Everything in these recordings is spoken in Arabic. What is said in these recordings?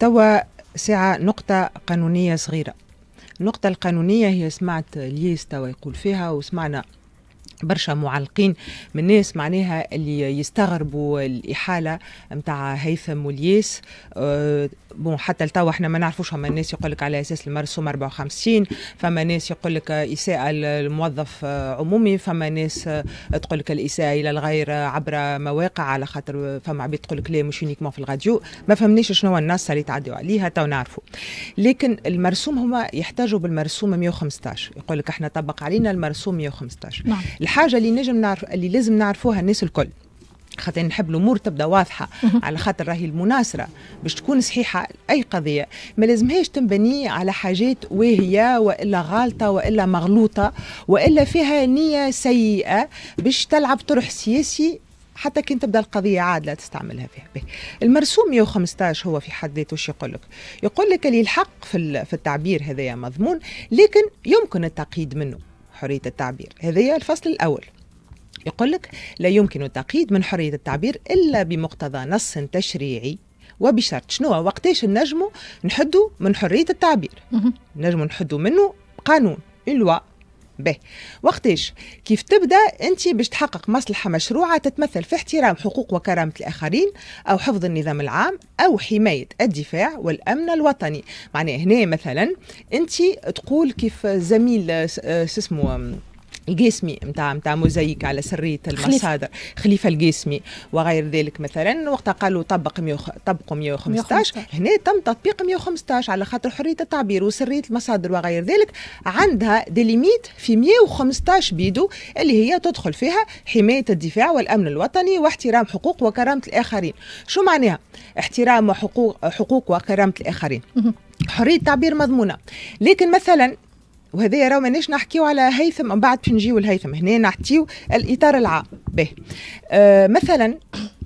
توا ساعة نقطة قانونية صغيرة النقطة القانونية هي سمعت ليس توا يقول فيها وسمعنا برشا معلقين من الناس معناها اللي يستغربوا الاحاله نتاع هيثم والياس آه، بون حتى لتوا احنا ما نعرفوش هما الناس يقول لك على اساس المرسوم 54 فما ناس يقول لك اساءه الموظف عمومي فما ناس تقول لك الاساءه الى الغير عبر مواقع على خاطر فما عباد تقول لك لا مش يونيكمون في الغاديو ما فهمناش شنو النص اللي تعدوا عليها تو نعرفوا لكن المرسوم هما يحتاجوا بالمرسوم 115 يقول لك احنا طبق علينا المرسوم 115 نعم. الحاجه اللي نجم نعرف اللي لازم نعرفوها الناس الكل خاطر نحب الامور تبدا واضحه على خاطر راهي المناصره باش تكون صحيحه اي قضيه ما لازمهاش تنبني على حاجات واهيه والا غالطه والا مغلوطه والا فيها نيه سيئه باش تلعب طرح سياسي حتى كي تبدا القضيه عادله تستعملها فيها المرسوم 115 هو في حد ذاته وش يقول لك يقول لك اللي الحق في التعبير هذايا مضمون لكن يمكن التقييد منه حرية التعبير هذه الفصل الأول يقول لك لا يمكن التقييد من حرية التعبير إلا بمقتضى نص تشريعي وبشرط شنو وقتاش نجمو نحدو من حرية التعبير نجمو نحدو منه قانون لوا به وقتاش كيف تبدا انت باش تحقق مصلحه مشروعه تتمثل في احترام حقوق وكرامه الاخرين او حفظ النظام العام او حمايه الدفاع والامن الوطني معناه هنا مثلا انت تقول كيف زميل آه، آه، اسمه القاسمي نتاع نتاع موزايك على سريه المصادر خليفه القاسمي وغير ذلك مثلا وقت قالوا طبق ميوخ طبقوا 115 هنا تم تطبيق 115 على خاطر حريه التعبير وسريه المصادر وغير ذلك عندها دي ليميت في 115 بيدو اللي هي تدخل فيها حمايه الدفاع والامن الوطني واحترام حقوق وكرامه الاخرين شو معناها احترام حقوق حقوق وكرامه الاخرين حريه التعبير مضمونه لكن مثلا وهذا راهو ماناش نحكيو على هيثم من بعد باش نجيو لهيثم هنا نحكيو الاطار العام به آه مثلا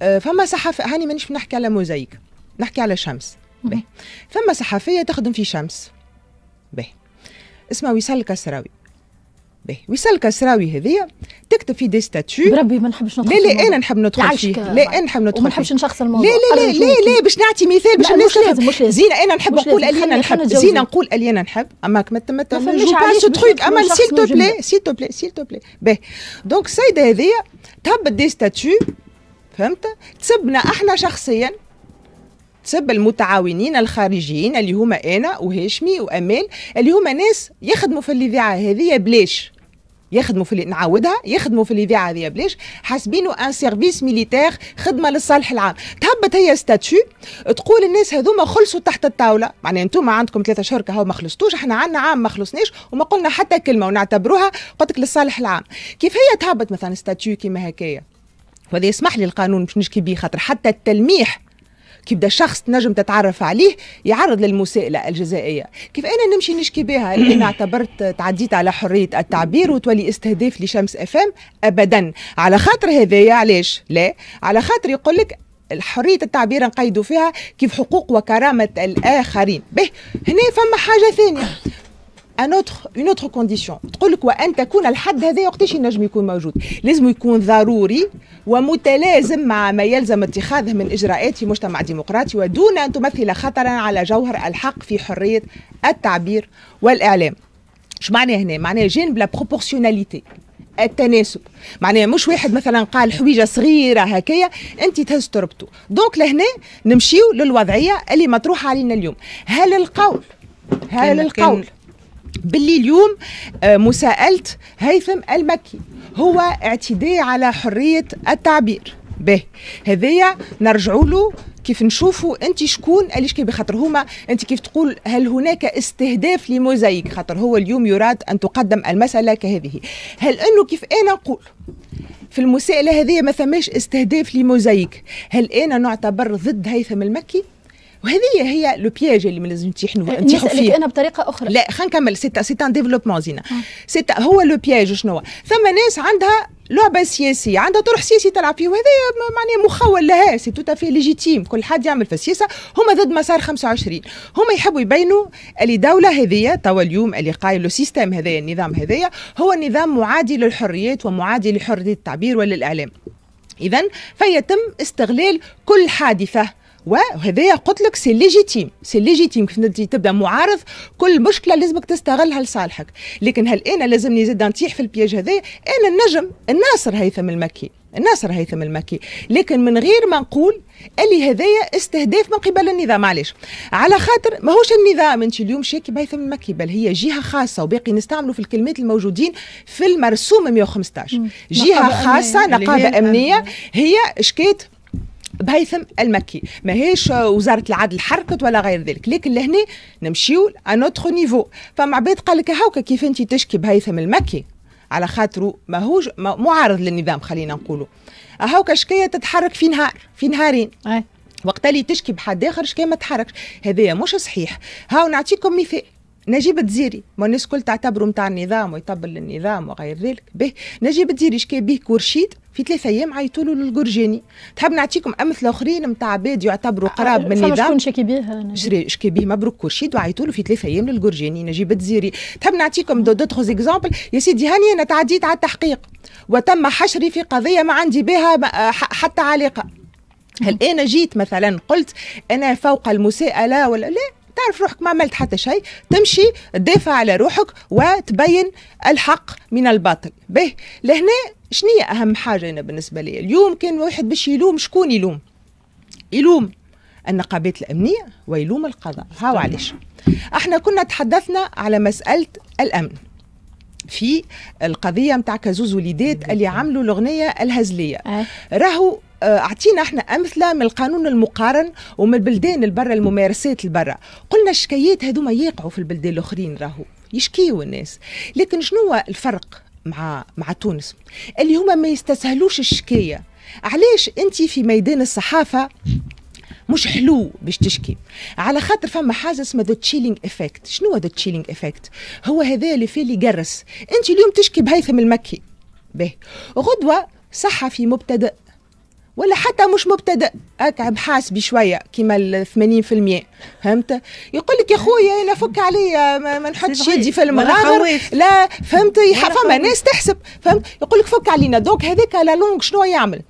آه فما صحف هاني مانيش نحكي على موزايك نحكي على شمس به فما صحفيه تخدم في شمس به اسمها وصال الكسراوي به وصال كسراوي هذيا تكتب في دي ستاتيو بربي ما نحبش ندخل لا لا انا نحب ندخل فيه لا انا نحب ندخل وما نحبش نشخص الموضوع لا لا لا لا, لا باش نعطي مثال باش الناس لازم زينه انا نحب نقول اللي انا نحب زينه نقول اللي انا نحب اما ما ما جو سو تروك اما سيل تو بلي سيل تو بلي سيل تو بلي به دونك السيده هذيا تهبط دي ستاتيو فهمت تسبنا احنا شخصيا تسب المتعاونين الخارجيين اللي هما انا وهاشمي وامال اللي هما ناس يخدموا في الاذاعه هذه بلاش يخدموا في نعاودها يخدموا في الاذاعه هذه بلاش حاسبينه ان سيرفيس ميليتير خدمه للصالح العام تهبط هي ستاتيو تقول الناس هذوما خلصوا تحت الطاوله معناها انتم عندكم ثلاثة شهور كهو ما خلصتوش احنا عندنا عام ما خلصناش وما قلنا حتى كلمه ونعتبروها قلت لك للصالح العام كيف هي تهبط مثلا ستاتيو كيما هكايا وهذا يسمح لي القانون باش نشكي بيه خاطر حتى التلميح بدا شخص تنجم تتعرف عليه يعرض للمساءله الجزائيه كيف انا نمشي نشكي بها انا اعتبرت تعديت على حريه التعبير وتولي استهداف لشمس افام ابدا على خاطر هذايا علاش لا على خاطر يقول لك حرية التعبير نقيدوا فيها كيف حقوق وكرامة الآخرين به هنا فما حاجة ثانية ان اوتر اون اوتر كونديسيون تقول لك وان تكون الحد هذا وقتاش ينجم يكون موجود لازم يكون ضروري ومتلازم مع ما يلزم اتخاذه من اجراءات في مجتمع ديمقراطي ودون ان تمثل خطرا على جوهر الحق في حريه التعبير والاعلام اش معناه هنا معناه جانب لا بروبورسيوناليتي التناسب معناها مش واحد مثلا قال حويجه صغيره هكايا انت تهز تربته دونك لهنا نمشيو للوضعيه اللي مطروحه علينا اليوم هل القول هل القول باللي اليوم آه، مساءله هيثم المكي هو اعتداء على حريه التعبير به هذايا نرجعوا له كيف نشوفوا انت شكون علاش كي بخاطر هما انت كيف تقول هل هناك استهداف لموزايك خاطر هو اليوم يراد ان تقدم المساله كهذه هل انه كيف انا نقول في المساءله هذه ما ثماش استهداف لموزايك هل انا نعتبر ضد هيثم المكي وهذه هي لو بياج اللي لازم نتيحنوا أه، نتيحوا فيه انا بطريقه اخرى لا خلينا نكمل سي سي ان ديفلوبمون زينا سي هو لو بياج شنو ثم ناس عندها لعبه سياسيه عندها طرح سياسي تلعب فيه وهذا معناها مخول لها سي توتا في ليجيتيم كل حد يعمل في السياسه هما ضد مسار 25 هما يحبوا يبينوا اللي دوله هذيا توا اليوم اللي قايل سيستم هذايا النظام هذايا هو نظام معادي للحريات ومعادي لحريه التعبير وللاعلام اذا فيتم استغلال كل حادثه وهذايا قلت لك سي ليجيتيم سي ليجيتيم كيف تبدا معارض كل مشكله لازمك تستغلها لصالحك لكن هل انا لازمني زاد نطيح في البياج هذايا انا النجم الناصر هيثم المكي الناصر هيثم المكي لكن من غير ما نقول اللي هذايا استهداف من قبل النظام علاش على خاطر ماهوش النظام انت اليوم شاكي بهيثم المكي بل هي جهه خاصه وباقي نستعملوا في الكلمات الموجودين في المرسوم 115 جهه خاصه نقابه امنيه هي شكيت بهيثم المكي ماهيش وزاره العدل حركت ولا غير ذلك لكن لهنا نمشيو انوتخ نيفو فما عباد قال لك هاوكا كيف انت تشكي بهيثم المكي على خاطره ماهوش معارض للنظام خلينا نقولوا هاوكا شكايه تتحرك في نهار في نهارين أي. وقت اللي تشكي بحد اخر شكايه ما تحركش هذايا مش صحيح هاو نعطيكم مثال نجيب الدزيري ما الناس كل تعتبره نتاع النظام ويطبل للنظام وغير ذلك به نجيب الدزيري شكي به كورشيد في ثلاثة أيام عيطوا له للجرجاني تحب نعطيكم أمثلة أخرين نتاع عباد يعتبروا آه، قراب من النظام شكون شكي بيه شكي بيه مبروك كرشيد وعيطوا له في ثلاثة أيام للجرجاني نجيب الدزيري تحب نعطيكم دوتخوز دو يا سيدي هاني أنا تعديت على التحقيق وتم حشري في قضية ما عندي بها آه، حتى علاقة هل أنا جيت مثلا قلت أنا فوق المساءلة ولا لا تعرف روحك ما عملت حتى شيء تمشي تدافع على روحك وتبين الحق من الباطل به لهنا شنو هي أهم حاجة أنا بالنسبة لي اليوم كان واحد باش يلوم شكون يلوم يلوم النقابات الأمنية ويلوم القضاء هاو علاش احنا كنا تحدثنا على مسألة الأمن في القضية متاع كازوز وليدات اللي عملوا الأغنية الهزلية آه. راهو آه، اعطينا احنا امثله من القانون المقارن ومن البلدان البرة الممارسات البرة قلنا الشكايات هذوما يقعوا في البلدان الاخرين راهو يشكيوا الناس لكن شنو الفرق مع مع تونس اللي هما ما يستسهلوش الشكايه علاش انت في ميدان الصحافه مش حلو باش تشكي على خاطر فما حاجه اسمها ذا تشيلينج افكت شنو هذا تشيلينج افكت هو هذا اللي فيه اللي جرس انت اليوم تشكي بهيثم المكي به غدوه صحفي مبتدئ ولا حتى مش مبتدئ هكا محاسبي شويه كيما ال 80% فهمت يقول لك يا خويا انا فك عليا ما, ما نحطش يدي في المغامر لا فهمت فما ناس تحسب فهمت يقول لك فك علينا دونك هذاك لا لونغ شنو يعمل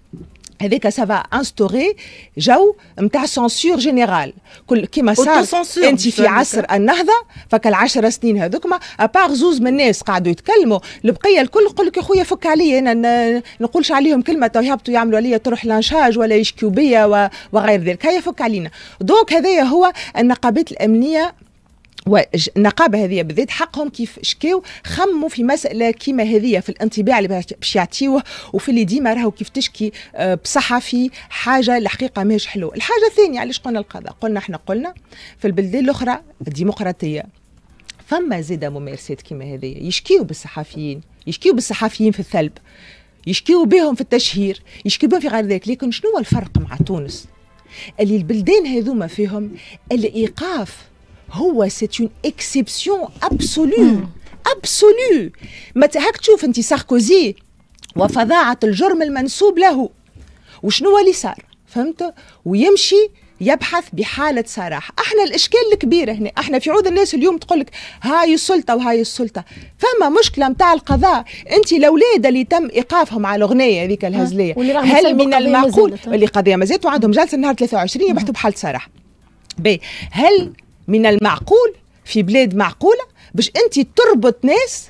هذاك سافا انستوري جو نتاع سانسور جينيرال كل كيما صار انت في عصر النهضه فك العشر سنين هذوكما ابار زوز من الناس قعدوا يتكلموا البقيه الكل يقول لك خويا فك علي انا نقولش عليهم كلمه طيب، تو يهبطوا يعملوا عليا تروح لانشاج ولا يشكيوا بيا وغير ذلك هيا فك علينا دونك هذايا هو النقابات الامنيه والنقابه هذه بالذات حقهم كيف شكاو خموا في مساله كيما هذه في الانطباع اللي باش يعطيوه وفي اللي ديما راهو كيف تشكي آه، بصحفي حاجه الحقيقه ماهيش حلو الحاجه الثانيه علاش قلنا القضاء قلنا احنا قلنا في البلدان الاخرى الديمقراطيه فما زاده ممارسات كيما هذه يشكيو بالصحفيين يشكيو بالصحفيين في الثلب يشكيو بهم في التشهير يشكيو بهم في غير ذلك لكن شنو هو الفرق مع تونس اللي البلدان هذوما فيهم الايقاف هو سيت اون اكسبسيون ابسولو ابسولو ما هاك تشوف انت ساركوزي وفظاعه الجرم المنسوب له وشنو اللي صار فهمت ويمشي يبحث بحالة صراحة احنا الإشكال الكبير هنا احنا في عود الناس اليوم تقولك هاي السلطة وهاي السلطة فما مشكلة متاع القضاء انت الأولاد اللي تم إيقافهم على الأغنية هذيك آه. الهزلية هل من المعقول اللي قضية مازالت وعندهم جلسة النهار 23 يبحثوا بحالة صراحة بي هل من المعقول في بلاد معقوله باش انت تربط ناس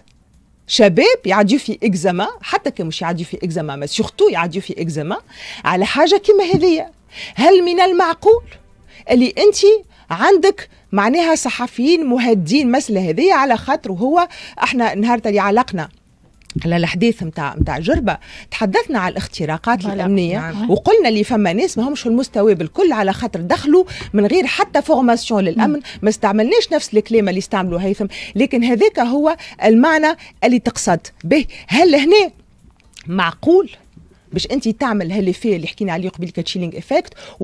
شباب يعديو في اكزاما حتى كي مش يعديو في اكزاما ما سورتو يعديو في اكزاما على حاجه كيما هذيا هل من المعقول اللي انت عندك معناها صحفيين مهدين مثل هذه على خاطر هو احنا نهار اللي علقنا للحديث نتاع نتاع جربه تحدثنا على الاختراقات الامنيه نعم. وقلنا اللي فما ناس ماهمش المستوى بالكل على خاطر دخلوا من غير حتى فورماسيون للامن ما استعملناش نفس الكلام اللي استعملوا هيثم لكن هذاك هو المعنى اللي تقصد به هل هنا معقول باش انت تعمل هاللي فيه اللي حكينا عليه قبل كاتشيلينغ افكت